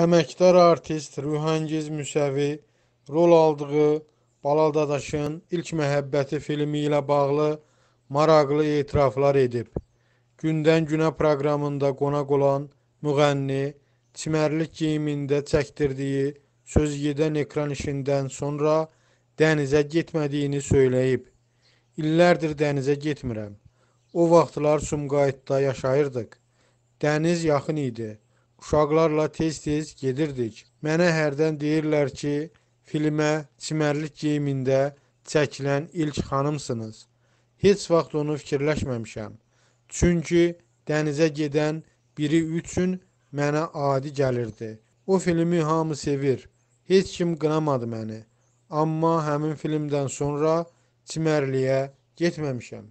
Əməkdar artist Ruhangiz Müsəvi rol aldığı Balaldadaşın ilk məhəbbəti filmi ilə bağlı maraqlı etiraflar edib. Gündən günə proqramında qonaq olan müğənni çimərlik geyimində çəkdirdiyi söz yedən ekran işindən sonra dənizə getmədiyini söyləyib. İllərdir dənizə getmirəm. O vaxtlar Sumqayıtda yaşayırdıq. Dəniz yaxın idi. Uşaqlarla tez-tez gedirdik. Mənə hərdən deyirlər ki, filmə çimərlik geyimində çəkilən ilk xanımsınız. Heç vaxt onu fikirləşməmişəm. Çünki dənizə gedən biri üçün mənə adi gəlirdi. O filmi hamı sevir. Heç kim qınamadı məni. Amma həmin filmdən sonra çimərliyə getməmişəm.